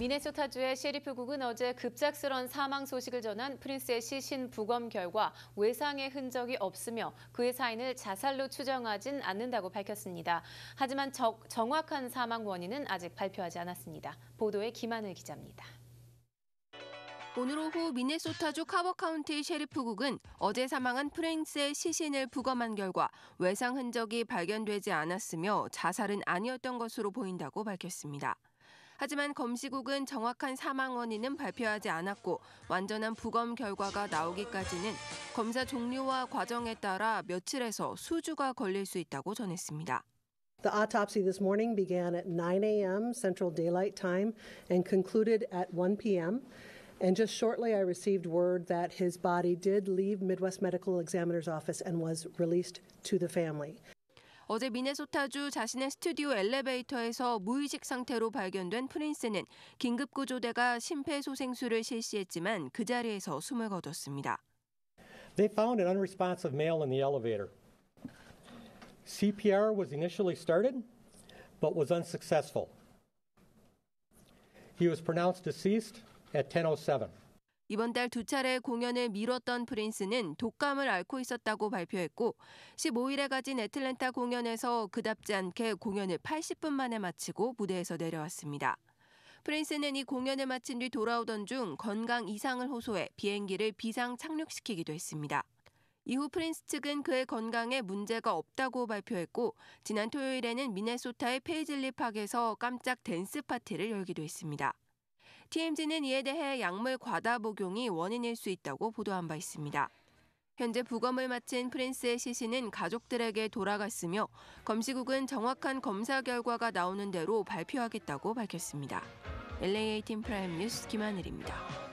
미네소타주의 셰리프국은 어제 급작스런 사망 소식을 전한 프린스의 시신 부검 결과 외상의 흔적이 없으며 그의 사인을 자살로 추정하진 않는다고 밝혔습니다. 하지만 적, 정확한 사망 원인은 아직 발표하지 않았습니다. 보도에 김하늘 기자입니다. 오늘 오후 미네소타주 카버카운티 셰리프국은 어제 사망한 프랭스의 시신을 부검한 결과 외상 흔적이 발견되지 않았으며 자살은 아니었던 것으로 보인다고 밝혔습니다. 하지만 검시국은 정확한 사망 원인은 발표하지 않았고 완전한 부검 결과가 나오기까지는 검사 종류와 과정에 따라 며칠에서 수주가 걸릴 수 있다고 전했습니다. The autopsy this morning began at 9 a.m. Central Daylight Time and concluded at 1 p.m. And just shortly, I received word that his body did leave Midwest Medical Examiner's office and was released to the family. 어제 미네소타주 자신의 스튜디오 엘리베이터에서 무의식 상태로 발견된 프린스는 긴급 구조대가 심폐소생술을 실시했지만 그 자리에서 숨을 거뒀습니다. They found an unresponsive male in the elevator. CPR was initially started but was unsuccessful. He was pronounced deceased at 10:07. 이번 달 두 차례 공연을 미뤘던 프린스는 독감을 앓고 있었다고 발표했고 15일에 가진 애틀랜타 공연에서 그답지 않게 공연을 80분 만에 마치고 무대에서 내려왔습니다. 프린스는 이 공연을 마친 뒤 돌아오던 중 건강 이상을 호소해 비행기를 비상 착륙시키기도 했습니다. 이후 프린스 측은 그의 건강에 문제가 없다고 발표했고 지난 토요일에는 미네소타의 페이즐리 팍에서 깜짝 댄스 파티를 열기도 했습니다. TMZ는 이에 대해 약물 과다 복용이 원인일 수 있다고 보도한 바 있습니다. 현재 부검을 마친 프린스의 시신은 가족들에게 돌아갔으며 검시국은 정확한 검사 결과가 나오는 대로 발표하겠다고 밝혔습니다. l a 팀 프라임 뉴스 김하늘입니다.